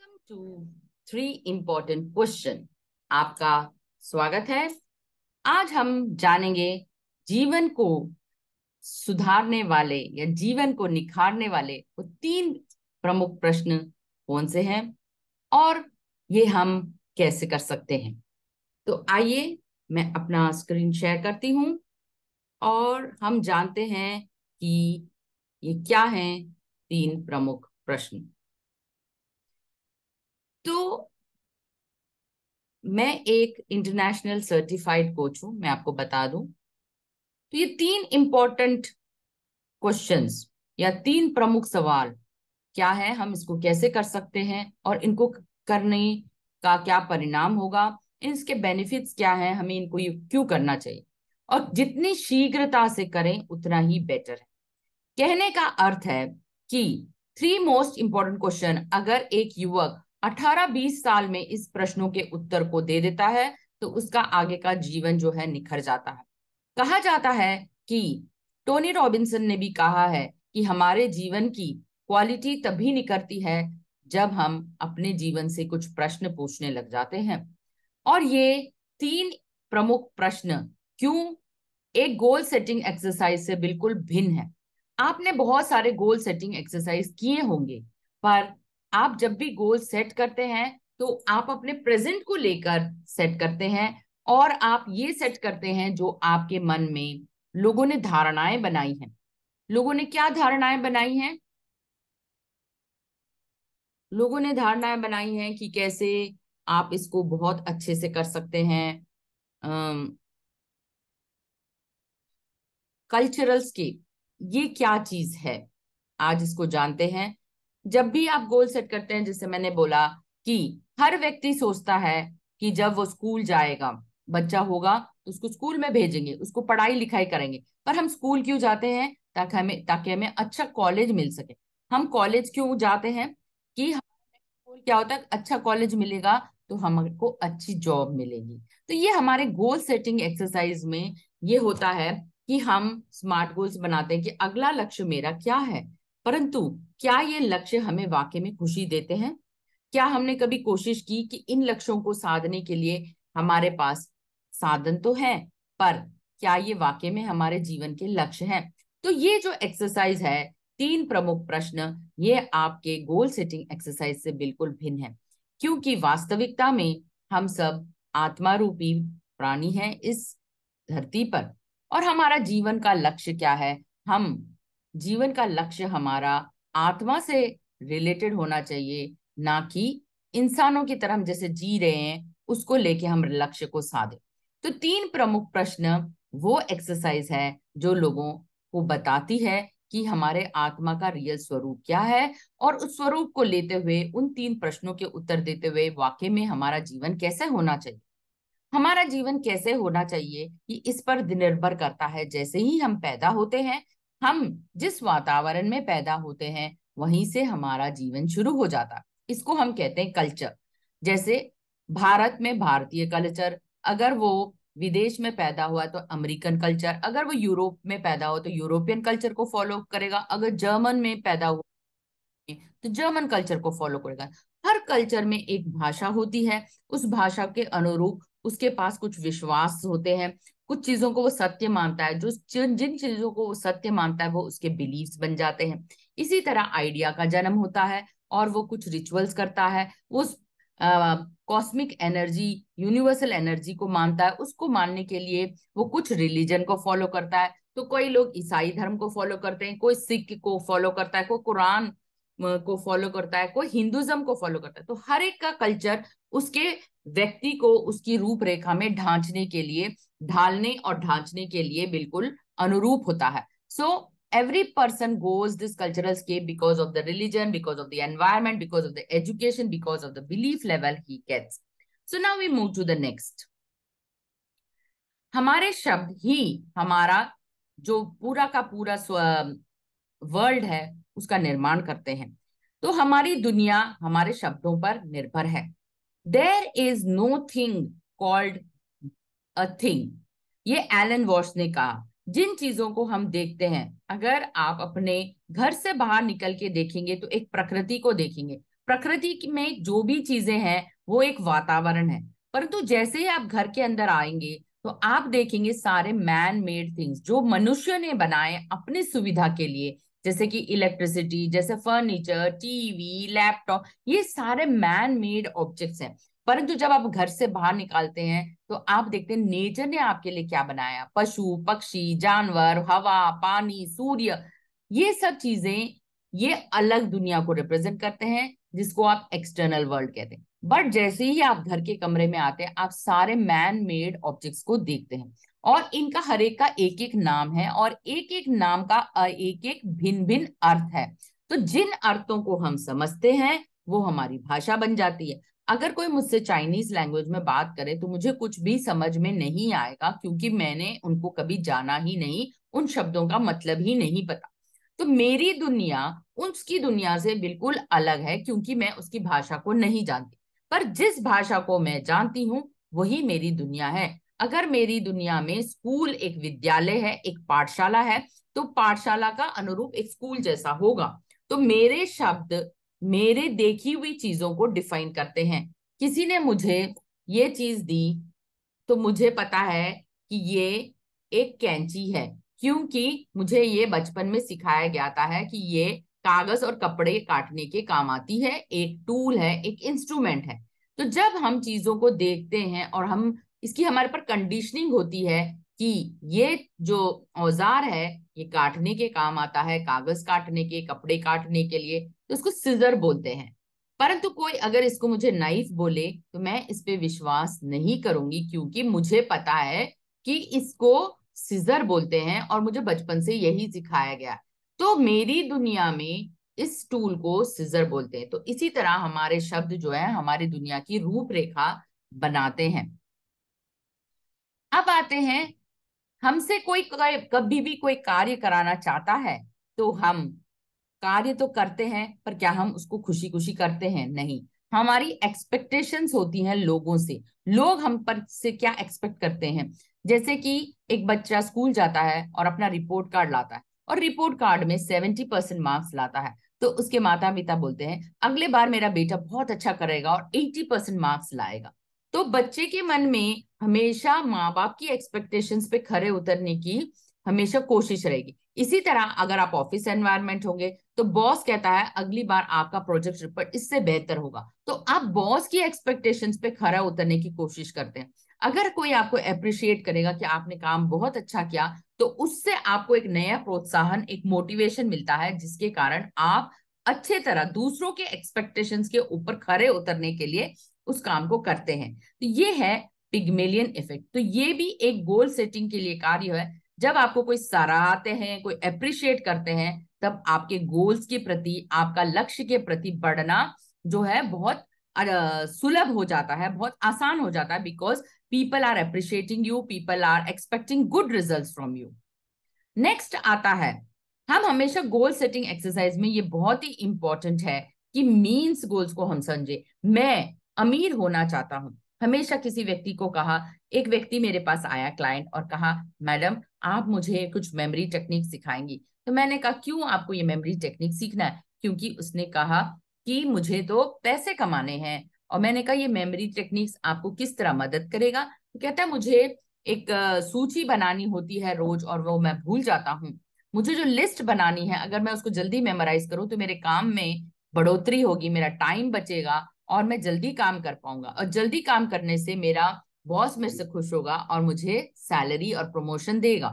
Welcome to three important question आपका स्वागत है आज हम जानेंगे जीवन को सुधारने वाले या जीवन को निखारने वाले वो तीन प्रमुख प्रश्न कौन से हैं और ये हम कैसे कर सकते हैं तो आइए मैं अपना स्क्रीन शेयर करती हूँ और हम जानते हैं कि ये क्या हैं तीन प्रमुख प्रश्न तो मैं एक इंटरनेशनल सर्टिफाइड कोच हूं मैं आपको बता दूं तो ये तीन इंपॉर्टेंट क्वेश्चंस या तीन प्रमुख सवाल क्या है हम इसको कैसे कर सकते हैं और इनको करने का क्या परिणाम होगा इसके बेनिफिट्स क्या है हमें इनको क्यों करना चाहिए और जितनी शीघ्रता से करें उतना ही बेटर है कहने का अर्थ है कि थ्री मोस्ट इंपॉर्टेंट क्वेश्चन अगर एक युवक 18-20 साल में इस प्रश्नों के उत्तर को दे देता है तो उसका आगे का जीवन जो है निखर जाता है कहा जाता है कि टोनी रॉबिन्सन ने भी कहा है कि हमारे जीवन की क्वालिटी तभी निकलती है जब हम अपने जीवन से कुछ प्रश्न पूछने लग जाते हैं और ये तीन प्रमुख प्रश्न क्यों एक गोल सेटिंग एक्सरसाइज से बिल्कुल भिन्न है आपने बहुत सारे गोल सेटिंग एक्सरसाइज किए होंगे पर आप जब भी गोल सेट करते हैं तो आप अपने प्रेजेंट को लेकर सेट करते हैं और आप ये सेट करते हैं जो आपके मन में लोगों ने धारणाएं बनाई हैं लोगों ने क्या धारणाएं बनाई हैं लोगों ने धारणाएं बनाई हैं कि कैसे आप इसको बहुत अच्छे से कर सकते हैं कल्चरल्स की ये क्या चीज है आज इसको जानते हैं जब भी आप गोल सेट करते हैं जैसे मैंने बोला कि हर व्यक्ति सोचता है कि जब वो स्कूल जाएगा बच्चा होगा तो उसको स्कूल में भेजेंगे उसको पढ़ाई लिखाई करेंगे पर हम स्कूल क्यों जाते हैं ताकि हमें ताकि हमें अच्छा कॉलेज मिल सके हम कॉलेज क्यों जाते हैं कि स्कूल क्या होता है अच्छा कॉलेज मिलेगा तो हमको अच्छी जॉब मिलेगी तो ये हमारे गोल सेटिंग एक्सरसाइज में ये होता है कि हम स्मार्ट गोल्स बनाते हैं कि अगला लक्ष्य मेरा क्या है परंतु क्या ये लक्ष्य हमें वाकई में खुशी देते हैं क्या हमने कभी कोशिश की कि इन लक्ष्यों को साधने के लिए हमारे पास साधन तो है पर क्या ये वाकई में हमारे जीवन के लक्ष्य हैं तो ये जो एक्सरसाइज है तीन प्रमुख प्रश्न ये आपके गोल सेटिंग एक्सरसाइज से बिल्कुल भिन्न है क्योंकि वास्तविकता में हम सब आत्मा रूपी प्राणी हैं इस धरती पर और हमारा जीवन का लक्ष्य क्या है हम जीवन का लक्ष्य हमारा आत्मा से रिलेटेड होना चाहिए ना कि इंसानों की तरह हम जैसे जी रहे हैं उसको लेके हम लक्ष्य को साधे तो तीन प्रमुख प्रश्न वो एक्सरसाइज है जो लोगों को बताती है कि हमारे आत्मा का रियल स्वरूप क्या है और उस स्वरूप को लेते हुए उन तीन प्रश्नों के उत्तर देते हुए वाक्य में हमारा जीवन कैसे होना चाहिए हमारा जीवन कैसे होना चाहिए ये इस पर निर्भर करता है जैसे ही हम पैदा होते हैं हम जिस वातावरण में पैदा होते हैं वहीं से हमारा जीवन शुरू हो जाता इसको हम कहते हैं कल्चर जैसे भारत में भारतीय कल्चर अगर वो विदेश में पैदा हुआ तो अमेरिकन कल्चर अगर वो यूरोप में पैदा हो तो यूरोपियन कल्चर को फॉलो करेगा अगर जर्मन में पैदा हुआ तो जर्मन कल्चर को फॉलो करेगा हर कल्चर में एक भाषा होती है उस भाषा के अनुरूप उसके पास कुछ विश्वास होते हैं कुछ चीजों को वो सत्य मानता है जो जिन चीजों को वो सत्य मानता है वो उसके बिलीव्स बन जाते हैं इसी तरह आइडिया का जन्म होता है और वो कुछ रिचुअल्स करता है उस कॉस्मिक एनर्जी यूनिवर्सल एनर्जी को मानता है उसको मानने के लिए वो कुछ रिलीजन को फॉलो करता है तो कोई लोग ईसाई धर्म को फॉलो करते हैं कोई सिख को फॉलो करता है कोई कुरान को फॉलो करता है कोई हिंदुज्म को फॉलो करता है तो हर एक का कल्चर उसके व्यक्ति को उसकी रूपरेखा में ढांचने के लिए ढालने और ढांचने के लिए बिल्कुल अनुरूप होता है so every person goes this cultural scape because of the religion because of the environment because of the education because of the belief level he gets so now we move to the next हमारे शब्द ही हमारा जो पूरा का पूरा world है उसका निर्माण करते हैं तो हमारी दुनिया हमारे शब्दों पर निर्भर है there is no thing called a thing ये एलन वॉश ने कहा जिन चीजों को हम देखते हैं अगर आप अपने घर से बाहर निकल के देखेंगे तो एक प्रकृति को देखेंगे प्रकृति में जो भी चीजें हैं वो एक वातावरण है परंतु जैसे ही आप घर के अंदर आएंगे तो आप देखेंगे सारे मैन मेड थिंग्स जो मनुष्य ने बनाए अपनी सुविधा के लिए जैसे कि इलेक्ट्रिसिटी जैसे फर्नीचर टीवी लैपटॉप ये सारे मैन मेड ऑब्जेक्ट्स हैं परंतु जब आप घर से बाहर निकालते हैं तो आप देखते हैं नेचर ने आपके लिए क्या बनाया पशु पक्षी जानवर हवा पानी सूर्य ये सब चीजें ये अलग दुनिया को रिप्रेजेंट करते हैं जिसको आप एक्सटर्नल वर्ल्ड कहते हैं बट जैसे ही आप घर के कमरे में आते हैं आप सारे मैन मेड ऑब्जेक्ट्स को देखते हैं और इनका हर एक का एक एक नाम है और एक एक नाम का एक एक भिन्न भिन्न अर्थ है तो जिन अर्थों को हम समझते हैं वो हमारी भाषा बन जाती है अगर कोई मुझसे चाइनीज लैंग्वेज में बात करे तो मुझे कुछ भी समझ में नहीं आएगा क्योंकि मैंने उनको कभी जाना ही नहीं उन शब्दों का मतलब ही नहीं पता तो मेरी दुनिया उसकी दुनिया से बिल्कुल अलग है क्योंकि मैं उसकी भाषा को नहीं जानती पर जिस भाषा को मैं जानती हूँ वही मेरी दुनिया है अगर मेरी दुनिया में स्कूल एक विद्यालय है एक पाठशाला है तो पाठशाला का अनुरूप एक स्कूल जैसा होगा तो मेरे शब्द मेरे देखी हुई चीजों को डिफाइन करते हैं किसी ने मुझे ये चीज दी तो मुझे पता है कि ये एक कैंची है क्योंकि मुझे ये बचपन में सिखाया गया था है कि ये कागज और कपड़े काटने के काम आती है एक टूल है एक इंस्ट्रूमेंट है तो जब हम चीजों को देखते हैं और हम इसकी हमारे पर कंडीशनिंग होती है कि ये जो औजार है ये काटने के काम आता है कागज काटने के कपड़े काटने के लिए तो इसको सिजर बोलते हैं परंतु कोई अगर इसको मुझे नाइफ बोले तो मैं इस पे विश्वास नहीं करूंगी क्योंकि मुझे पता है कि इसको सिजर बोलते हैं और मुझे बचपन से यही सिखाया गया तो मेरी दुनिया में इस टूल को सिजर बोलते हैं तो इसी तरह हमारे शब्द जो है हमारी दुनिया की रूपरेखा बनाते हैं अब आते हैं हमसे कोई कभी भी कोई कार्य कराना चाहता है तो हम कार्य तो करते हैं पर क्या हम उसको खुशी खुशी करते हैं नहीं हमारी एक्सपेक्टेशंस होती हैं लोगों से लोग हम पर से क्या एक्सपेक्ट करते हैं जैसे कि एक बच्चा स्कूल जाता है और अपना रिपोर्ट कार्ड लाता है और रिपोर्ट कार्ड में सेवेंटी परसेंट मार्क्स लाता है तो उसके माता पिता बोलते हैं अगले बार मेरा बेटा बहुत अच्छा करेगा और एट्टी परसेंट मार्क्स लाएगा तो बच्चे के मन में हमेशा माँ बाप की एक्सपेक्टेशंस पे खरे उतरने की हमेशा कोशिश रहेगी इसी तरह अगर आप ऑफिस एनवायरमेंट होंगे तो बॉस कहता है अगली बार आपका प्रोजेक्ट रिपोर्ट इससे बेहतर होगा तो आप बॉस की एक्सपेक्टेशंस पे खरा उतरने की कोशिश करते हैं अगर कोई आपको अप्रिशिएट करेगा कि आपने काम बहुत अच्छा किया तो उससे आपको एक नया प्रोत्साहन एक मोटिवेशन मिलता है जिसके कारण आप अच्छे तरह दूसरों के एक्सपेक्टेशंस के ऊपर खरे उतरने के लिए उस काम को करते हैं तो ये है पिग्मेलियन इफेक्ट तो ये भी एक गोल सेटिंग के लिए कार्य है जब आपको कोई सराहते हैं कोई अप्रिशिएट करते हैं तब आपके गोल्स के प्रति आपका लक्ष्य के प्रति बढ़ना जो है बहुत सुलभ हो जाता है बहुत आसान हो जाता है because people are appreciating you people are expecting good result from you next आता है हम हमेशा गोल सेटिंग एक्सरसाइज में ये बहुत ही इंपॉर्टेंट है कि मीन्स गोल्स को हम समझे मैं अमीर होना चाहता हूं हमेशा किसी व्यक्ति को कहा एक व्यक्ति मेरे पास आया क्लाइंट और कहा मैडम आप मुझे कुछ मेमोरी टेक्निक सिखाएंगी तो मैंने कहा क्यों आपको ये मेमोरी टेक्निक सीखना है क्योंकि उसने कहा कि मुझे तो पैसे कमाने हैं और मैंने कहा ये मेमोरी टेक्निक्स आपको किस तरह मदद करेगा तो कहता है मुझे एक सूची बनानी होती है रोज और वो मैं भूल जाता हूँ मुझे जो लिस्ट बनानी है अगर मैं उसको जल्दी मेमोराइज करूँ तो मेरे काम में बढ़ोतरी होगी मेरा टाइम बचेगा और मैं जल्दी काम कर पाऊंगा और जल्दी काम करने से मेरा बॉस मेरे से खुश होगा और मुझे सैलरी और प्रमोशन देगा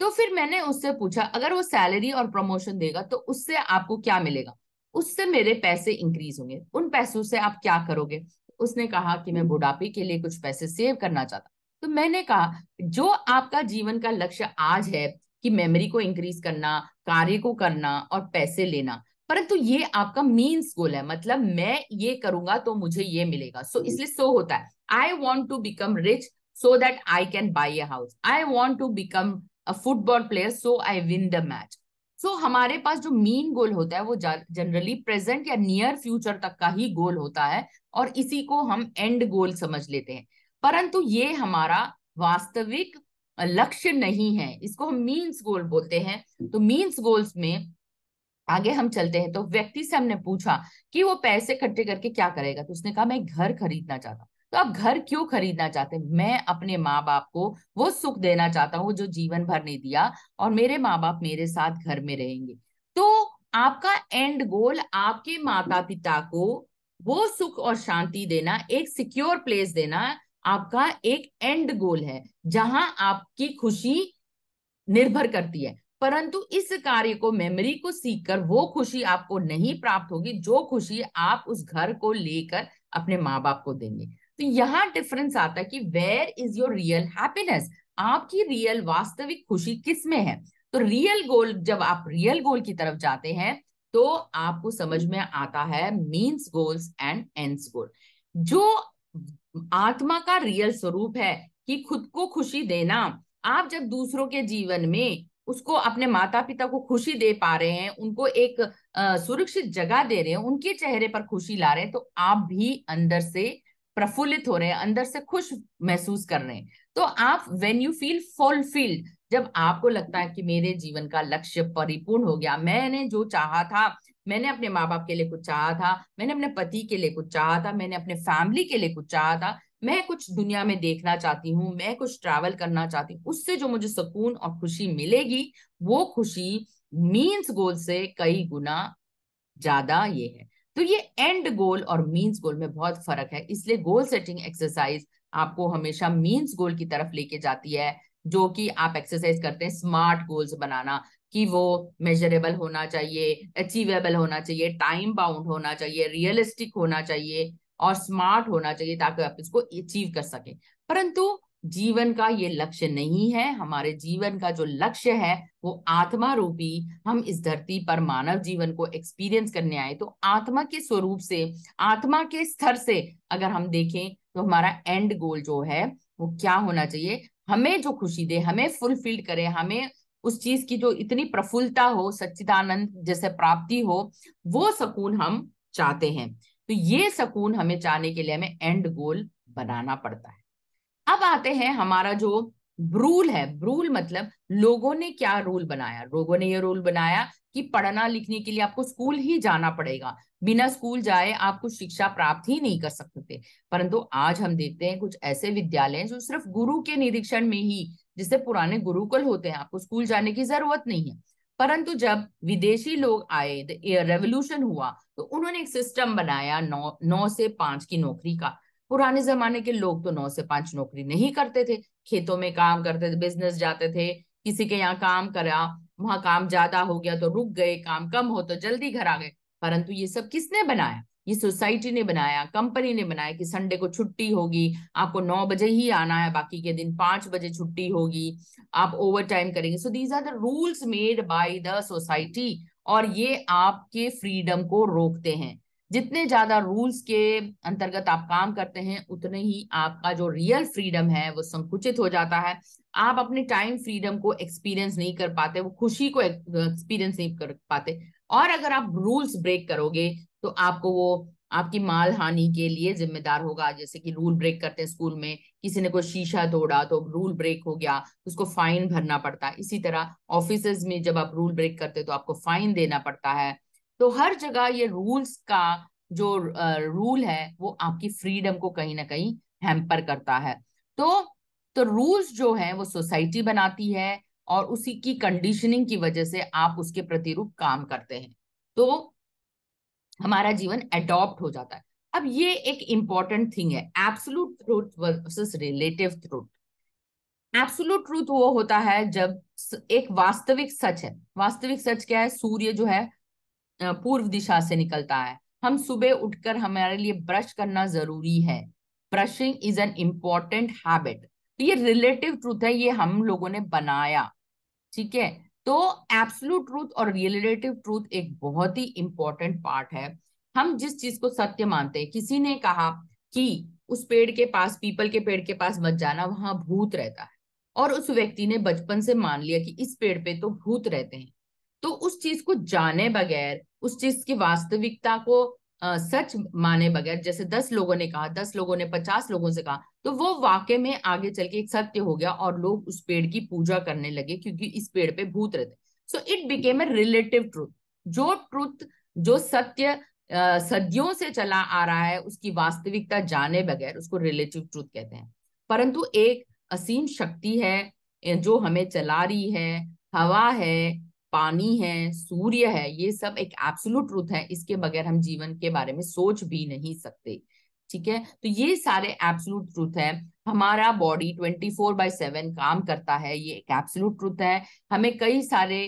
तो फिर मैंने उससे पूछा अगर वो सैलरी और प्रमोशन देगा तो उससे आपको क्या मिलेगा उससे मेरे पैसे इंक्रीज होंगे उन पैसों से आप क्या करोगे उसने कहा कि मैं बुढ़ापे के लिए कुछ पैसे सेव करना चाहता तो मैंने कहा जो आपका जीवन का लक्ष्य आज है कि मेमोरी को इंक्रीज करना कार्य को करना और पैसे लेना परंतु ये आपका मीन्स गोल है मतलब मैं ये करूंगा तो मुझे ये मिलेगा सो so, इसलिए सो होता है I want to become rich so that I can buy a house I want to become a football player so I win the match so हमारे पास जो मेन गोल होता है वो जनरली प्रेजेंट या नियर फ्यूचर तक का ही गोल होता है और इसी को हम एंड गोल समझ लेते हैं परंतु ये हमारा वास्तविक लक्ष्य नहीं है इसको हम मीन्स गोल बोलते हैं तो मीन्स गोल्स में आगे हम चलते हैं तो व्यक्ति से हमने पूछा कि वो पैसे इकट्ठे करके क्या करेगा तो उसने कहा मैं घर खरीदना चाहता हूँ तो आप घर क्यों खरीदना चाहते हैं मैं अपने माँ बाप को वो सुख देना चाहता हूँ जो जीवन भर ने दिया और मेरे माँ बाप मेरे साथ घर में रहेंगे तो आपका एंड गोल आपके माता पिता को वो सुख और शांति देना एक सिक्योर प्लेस देना आपका एक एंड गोल है जहां आपकी खुशी निर्भर करती है परंतु इस कार्य को मेमोरी को सीख कर वो खुशी आपको नहीं प्राप्त होगी जो खुशी आप उस घर को लेकर अपने माँ बाप को देंगे तो यहाँ डिफरेंस आता है कि where is your real happiness आपकी रियल वास्तविक खुशी किस में है तो रियल गोल जब आप रियल गोल की तरफ जाते हैं तो आपको समझ में आता है means goals and ends goal जो आत्मा का रियल स्वरूप है कि खुद को खुशी देना आप जब दूसरों के जीवन में उसको अपने माता पिता को खुशी दे पा रहे हैं उनको एक सुरक्षित जगह दे रहे हैं उनके चेहरे पर खुशी ला रहे हैं तो आप भी अंदर से प्रफुल्लित हो रहे हैं अंदर से खुश महसूस कर रहे हैं तो आप वेन यू फील फुलफिल्ड जब आपको लगता है कि मेरे जीवन का लक्ष्य परिपूर्ण हो गया मैंने जो चाहा था मैंने अपने माँ बाप के लिए कुछ चाहा था मैंने अपने पति के लिए कुछ चाहा था मैंने अपने फैमिली के लिए कुछ चाहा था मैं कुछ दुनिया में देखना चाहती हूँ मैं कुछ ट्रैवल करना चाहती हूँ उससे जो मुझे सुकून और खुशी मिलेगी वो खुशी मीन्स गोल से कई गुना ज्यादा ये है तो ये एंड गोल और मीन्स गोल में बहुत फर्क है इसलिए गोल सेटिंग एक्सरसाइज आपको हमेशा मीन्स गोल की तरफ लेके जाती है जो कि आप एक्सरसाइज करते हैं स्मार्ट गोल्स बनाना कि वो मेजरेबल होना चाहिए अचीवेबल होना चाहिए टाइम बाउंड होना चाहिए रियलिस्टिक होना चाहिए और स्मार्ट होना चाहिए ताकि आप इसको अचीव कर सकें परंतु जीवन का ये लक्ष्य नहीं है हमारे जीवन का जो लक्ष्य है वो आत्मा रूपी हम इस धरती पर मानव जीवन को एक्सपीरियंस करने आए तो आत्मा के स्वरूप से आत्मा के स्तर से अगर हम देखें तो हमारा एंड गोल जो है वो क्या होना चाहिए हमें जो खुशी दे हमें फुलफिल्ड करे हमें उस चीज की जो इतनी प्रफुल्लता हो सच्चिदानंद जैसे प्राप्ति हो वो सकून हम चाहते हैं तो ये सकून हमें चाहने के लिए हमें एंड गोल बनाना पड़ता है अब आते हैं हमारा जो रूल है रूल मतलब लोगों ने क्या रूल बनाया लोगों ने ये रूल बनाया कि पढ़ना लिखने के लिए आपको स्कूल ही जाना पड़ेगा बिना स्कूल जाए आप कुछ शिक्षा प्राप्त ही नहीं कर सकते परंतु आज हम देखते हैं कुछ ऐसे विद्यालय जो सिर्फ गुरु के निरीक्षण में ही जिससे पुराने गुरुकुल होते हैं आपको स्कूल जाने की जरूरत नहीं है परंतु जब विदेशी लोग आए रेवोल्यूशन हुआ तो उन्होंने एक सिस्टम बनाया नौ नौ से पांच की नौकरी का पुराने जमाने के लोग तो नौ से पांच नौकरी नहीं करते थे खेतों में काम करते थे बिजनेस जाते थे किसी के यहाँ काम करा वहां काम ज्यादा हो गया तो रुक गए काम कम हो तो जल्दी घर आ गए परंतु ये सब किसने बनाया ये सोसाइटी ने बनाया कंपनी ने बनाया कि संडे को छुट्टी होगी आपको नौ बजे ही आना है बाकी के दिन पांच बजे छुट्टी होगी आप ओवर टाइम करेंगे so these are the rules made by the society और ये आपके फ्रीडम को रोकते हैं जितने ज्यादा रूल्स के अंतर्गत आप काम करते हैं उतने ही आपका जो रियल फ्रीडम है वो संकुचित हो जाता है आप अपने टाइम फ्रीडम को एक्सपीरियंस नहीं कर पाते वो खुशी को एक्सपीरियंस नहीं कर पाते और अगर आप रूल्स ब्रेक करोगे तो आपको वो आपकी माल हानि के लिए जिम्मेदार होगा जैसे कि रूल ब्रेक करते हैं स्कूल में किसी ने कोई शीशा तोड़ा तो रूल ब्रेक हो गया तो उसको फाइन भरना पड़ता है इसी तरह ऑफिस में जब आप रूल ब्रेक करते हो तो आपको फाइन देना पड़ता है तो हर जगह ये रूल्स का जो रूल है वो आपकी फ्रीडम को कहीं ना कहीं हेम्पर करता है तो तो रूल्स जो है वो सोसाइटी बनाती है और उसी की कंडीशनिंग की वजह से आप उसके प्रतिरूप काम करते हैं तो हमारा जीवन एडॉप्ट हो जाता है अब ये एक इंपॉर्टेंट थिंग है absolute truth versus relative truth absolute truth वो होता है जब एक वास्तविक सच है वास्तविक सच क्या है सूर्य जो है पूर्व दिशा से निकलता है हम सुबह उठकर हमारे लिए ब्रश करना जरूरी है brushing is an important habit ये रिलेटिव ट्रूथ है ये हम लोगों ने बनाया ठीक है तो एब्सोल्यूट ट्रूथ और रियलेटिव ट्रूथ एक बहुत ही इंपॉर्टेंट पार्ट है हम जिस चीज को सत्य मानते हैं किसी ने कहा कि उस पेड़ के पास पीपल के पेड़ के पास मत जाना वहां भूत रहता है और उस व्यक्ति ने बचपन से मान लिया कि इस पेड़ पे तो भूत रहते हैं तो उस चीज को जाने बगैर उस चीज की वास्तविकता को सच माने बगैर जैसे दस लोगों ने कहा दस लोगों ने पचास लोगों से कहा तो वो वाक्य में आगे चल के एक सत्य हो गया और लोग उस पेड़ की पूजा करने लगे क्योंकि इस पेड़ पे भूत रहते so it became a relative truth जो ट्रुथ जो सत्य सदियों से चला आ रहा है उसकी वास्तविकता जाने बगैर उसको रिलेटिव ट्रुथ कहते हैं परंतु एक असीम शक्ति है जो हमें चला रही है हवा है पानी है सूर्य है ये सब एक एब्सोलूट ट्रूथ है इसके बगैर हम जीवन के बारे में सोच भी नहीं सकते ठीक है तो ये सारे एब्सोलूट ट्रूथ है हमारा body twenty four by seven काम करता है ये एक एब्सोलूट ट्रूथ है हमें कई सारे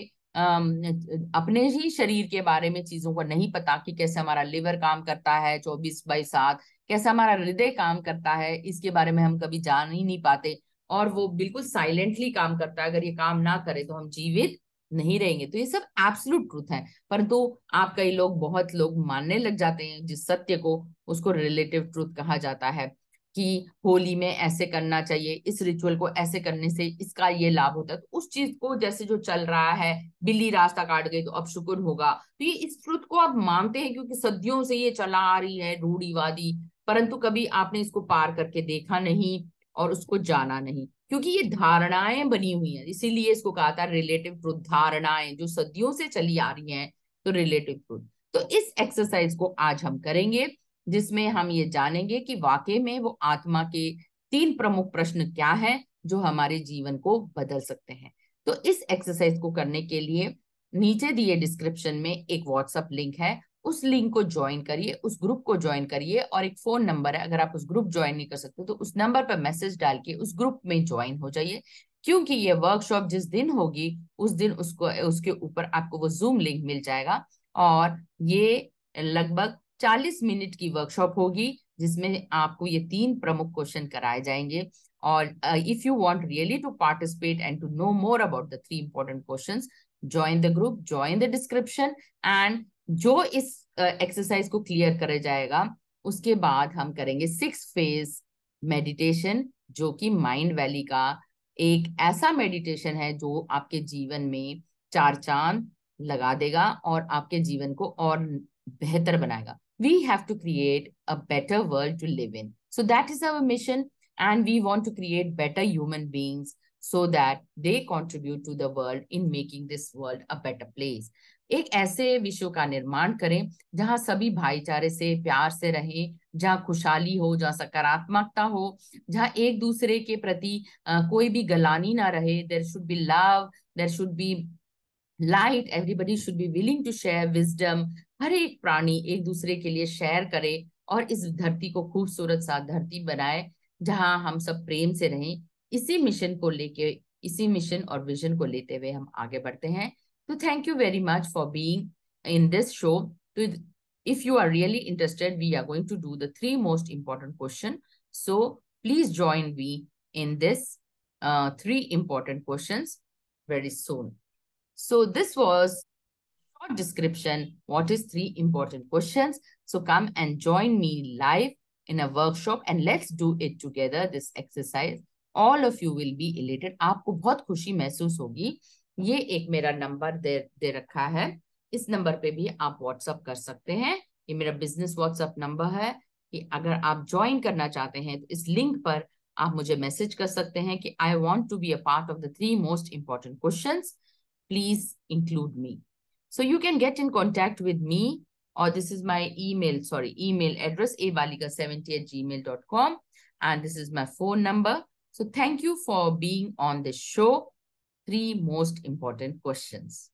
अपने ही शरीर के बारे में चीजों को नहीं पता कि कैसे हमारा लिवर काम करता है चौबीस बाई सात कैसे हमारा हृदय काम करता है इसके बारे में हम कभी जान ही नहीं पाते और वो बिल्कुल साइलेंटली काम करता है अगर ये काम ना करे तो हम जीवित नहीं रहेंगे तो ये सब एब्सोल्यूट ट्रूथ है परंतु तो आप कई लोग बहुत लोग मानने लग जाते हैं जिस सत्य को उसको रिलेटिव ट्रूथ कहा जाता है कि होली में ऐसे करना चाहिए इस रिचुअल को ऐसे करने से इसका ये लाभ होता है तो उस चीज को जैसे जो चल रहा है बिल्ली रास्ता काट गई तो अब शुक्र होगा तो ये इस ट्रुथ को आप मानते हैं क्योंकि सदियों से ये चला आ रही है रूढ़ीवादी परंतु कभी आपने इसको पार करके देखा नहीं और उसको जाना नहीं क्योंकि ये धारणाएं बनी हुई हैं इसीलिए इसको कहा था रिलेटिव ट्रुथ धारणाएं जो सदियों से चली आ रही हैं तो रिलेटिव ट्रुथ तो इस एक्सरसाइज को आज हम करेंगे जिसमें हम ये जानेंगे कि वाकई में वो आत्मा के तीन प्रमुख प्रश्न क्या है जो हमारे जीवन को बदल सकते हैं तो इस एक्सरसाइज को करने के लिए नीचे दिए डिस्क्रिप्शन में एक व्हाट्सएप लिंक है उस लिंक को ज्वाइन करिए उस ग्रुप को ज्वाइन करिए और एक फोन नंबर है अगर आप उस ग्रुप ज्वाइन नहीं कर सकते तो उस नंबर पर मैसेज डाल के उस ग्रुप में ज्वाइन हो जाइए क्योंकि ये वर्कशॉप जिस दिन होगी उस दिन उसको उसके ऊपर आपको वो जूम लिंक मिल जाएगा और ये लगभग 40 मिनट की वर्कशॉप होगी जिसमें आपको ये तीन प्रमुख क्वेश्चन कराए जाएंगे और if you want really to participate and to know more about the three important questions join the group join the description and जो इस एक्सरसाइज को क्लियर करे जाएगा उसके बाद हम करेंगे सिक्स फेज मेडिटेशन जो कि माइंड वैली का एक ऐसा मेडिटेशन है जो आपके जीवन में चार चांद लगा देगा और आपके जीवन को और बेहतर बनाएगा we have to create a better world to live in so that is our mission and we want to create better human beings so that they contribute to the world in making this world a better place एक ऐसे विश्व का निर्माण करें जहाँ सभी भाईचारे से प्यार से रहें जहाँ खुशहाली हो जहाँ सकारात्मकता हो जहाँ एक दूसरे के प्रति कोई भी गलानी ना रहे there should be love there should be light everybody should be willing to share wisdom हर एक प्राणी एक दूसरे के लिए शेयर करे और इस धरती को खूबसूरत सा धरती बनाए जहाँ हम सब प्रेम से रहें इसी मिशन को लेके इसी मिशन और विजन को लेते हुए हम आगे बढ़ते हैं So thank you very much for being in this show. If you are really interested, we are going to do the three most important questions. So please join me in this uh, three important questions very soon. So this was short description. What is three important questions? So come and join me live in a workshop and let's do it together, this exercise. All of you will be elated. आपको बहुत खुशी महसूस होगी ये एक मेरा number दे दे रखा है इस नंबर पे भी आप व्हाट्सअप कर सकते हैं ये मेरा बिजनेस व्हाट्सअप नंबर है कि अगर आप ज्वाइन करना चाहते हैं तो इस लिंक पर आप मुझे मैसेज कर सकते हैं कि I want to be a part of the three most important question please include me so you can get in contact with me और this is my email sorry email address a Balika seventy eight Gmail dot com and this is my phone number so thank you for being on this show three most important questions.